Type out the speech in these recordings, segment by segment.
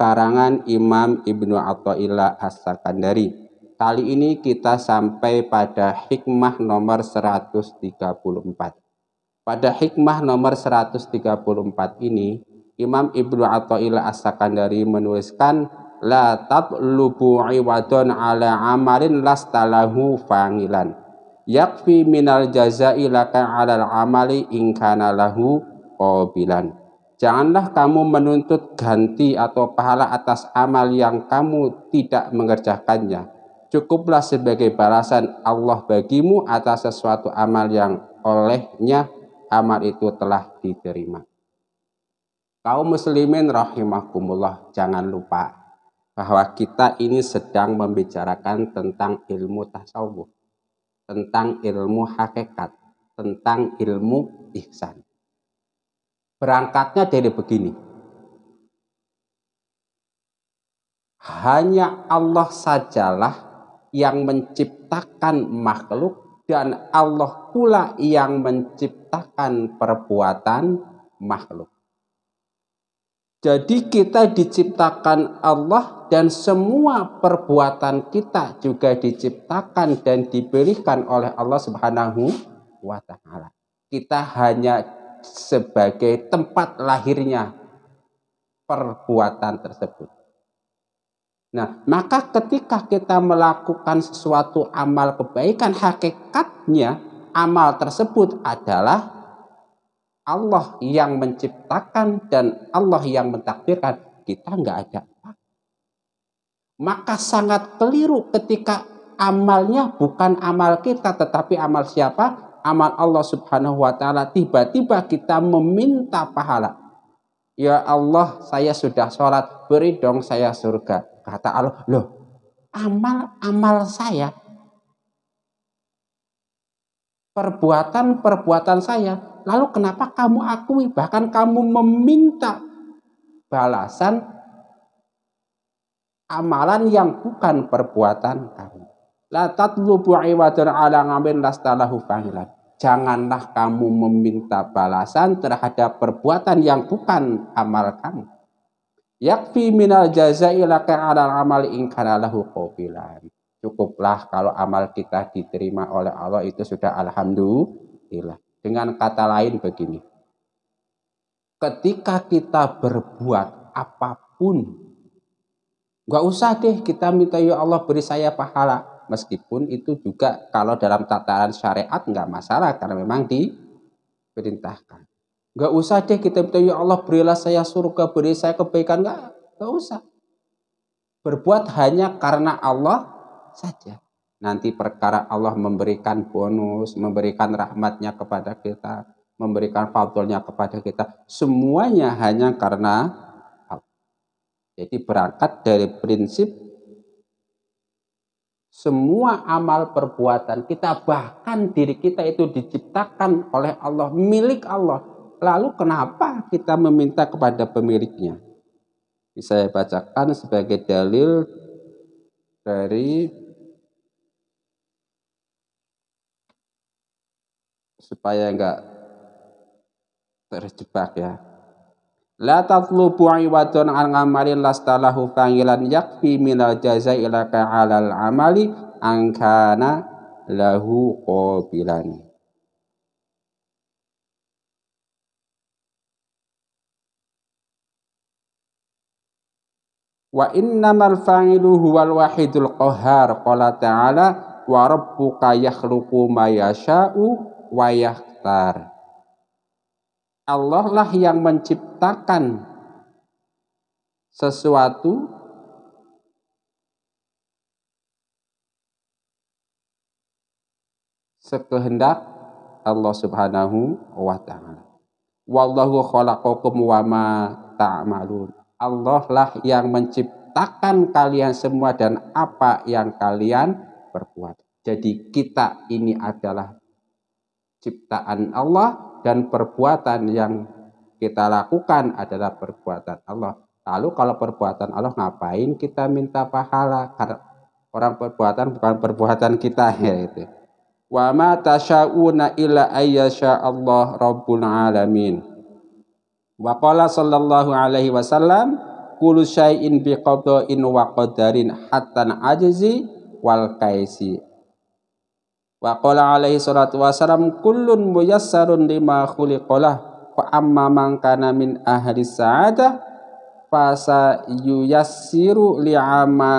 karangan Imam Ibnu Athaillah As-Sakandari. Kali ini kita sampai pada hikmah nomor 134. Pada hikmah nomor 134 ini, Imam Ibnu Athaillah As-Sakandari menuliskan la tatlubu iwadun ala amalin lastalahu fangilan yakfi minal jazai laka alal amali ingkana lahu qabilan Janganlah kamu menuntut ganti atau pahala atas amal yang kamu tidak mengerjakannya. Cukuplah sebagai balasan Allah bagimu atas sesuatu amal yang olehnya amal itu telah diterima. Kau muslimin rahimahkumullah, jangan lupa bahwa kita ini sedang membicarakan tentang ilmu tasawuf, tentang ilmu hakikat, tentang ilmu ihsan Berangkatnya dari begini. Hanya Allah sajalah yang menciptakan makhluk dan Allah pula yang menciptakan perbuatan makhluk. Jadi kita diciptakan Allah dan semua perbuatan kita juga diciptakan dan diberikan oleh Allah Subhanahu wa taala. Kita hanya sebagai tempat lahirnya perbuatan tersebut. Nah, maka ketika kita melakukan sesuatu amal kebaikan, hakikatnya amal tersebut adalah Allah yang menciptakan dan Allah yang mentakdirkan. Kita nggak ada apa. maka sangat keliru ketika amalnya bukan amal kita tetapi amal siapa amal Allah Subhanahu wa taala, tiba-tiba kita meminta pahala. Ya Allah, saya sudah sholat, beri dong saya surga. Kata Allah, loh, amal-amal saya, perbuatan-perbuatan saya, lalu kenapa kamu akui, bahkan kamu meminta balasan amalan yang bukan perbuatan kamu. La tatlubu iwadun ala ngamin lastalahu fahilan. Janganlah kamu meminta balasan terhadap perbuatan yang bukan amal kamu. Yakfi minal jazai laka ala amal ingkara lahu qabilan. Cukuplah kalau amal kita diterima oleh Allah itu sudah alhamdulillah. Dengan kata lain begini. Ketika kita berbuat apapun Gak usah deh kita minta ya Allah beri saya pahala meskipun itu juga kalau dalam tataran syariat nggak masalah karena memang diperintahkan. Nggak usah deh kita minta ya Allah berilah saya surga, beri saya kebaikan nggak nggak usah. Berbuat hanya karena Allah saja. Nanti perkara Allah memberikan bonus, memberikan rahmatnya kepada kita, memberikan fadlnya kepada kita, semuanya hanya karena Allah. Jadi berangkat dari prinsip semua amal perbuatan kita bahkan diri kita itu diciptakan oleh Allah milik Allah lalu kenapa kita meminta kepada pemiliknya bisa saya bacakan sebagai dalil dari supaya enggak terjebak ya La tatlubu iwadun al amalin lastalahu fangilan yakfi minal jaza ilaka alal amali angkana lahu qabilan. Wa innamal fa'ilu huwal wahidul qahar qala ta'ala wa rabbuka yakhluqu ma yasha'u wa yakhtar. Allah lah yang menciptakan sesuatu sekehendak Allah Subhanahu wa taala. Wallahu khalaqakum wa ma ta'malun. Allah lah yang menciptakan kalian semua dan apa yang kalian perbuat. Jadi kita ini adalah ciptaan Allah dan perbuatan yang kita lakukan adalah perbuatan Allah. Lalu kalau perbuatan Allah ngapain kita minta pahala? Karena orang perbuatan bukan perbuatan kita ya itu. Wa ma tasyauna illa ayyasha Allah rabbul alamin. Wa qala sallallahu alaihi wasallam kullu syai'in biqadain wa qadarin hatta ajzi wal kaisi Wa qala alaihi salatu wasalam kullun muyassarun lima khuliqalah fa amma man kana min ahli sa'adah sa yuyassiru li'ama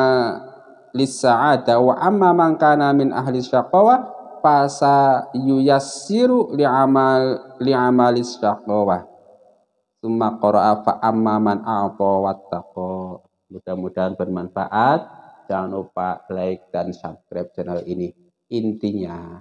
lisa'adah wa amma man kana min ahli syaqawa sa yuyassiru li'amal amali syaqawa summa qara'a fa amma man a'ta wattaqa mudah-mudahan bermanfaat jangan lupa like dan subscribe channel ini intinya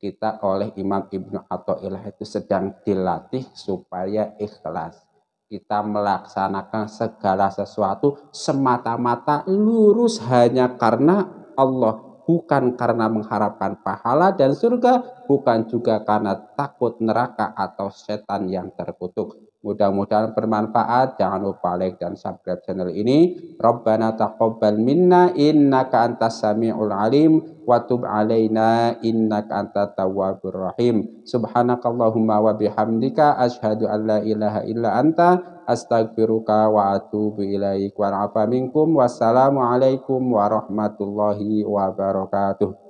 kita oleh Imam Ibnu Athaillah itu sedang dilatih supaya ikhlas. Kita melaksanakan segala sesuatu semata-mata lurus hanya karena Allah bukan karena mengharapkan pahala dan surga, bukan juga karena takut neraka atau setan yang terkutuk, Mudah-mudahan bermanfaat. Jangan lupa like dan subscribe channel ini. Rabbana taqabbal minna innaka antas samiul alim wa tub alaina innaka antat tawwabur rahim. Subhanakallahumma wa bihamdika asyhadu an la ilaha illa anta astaghfiruka wa atubu ilaik. Wa afa minkum wassalamu alaikum warahmatullahi wabarakatuh.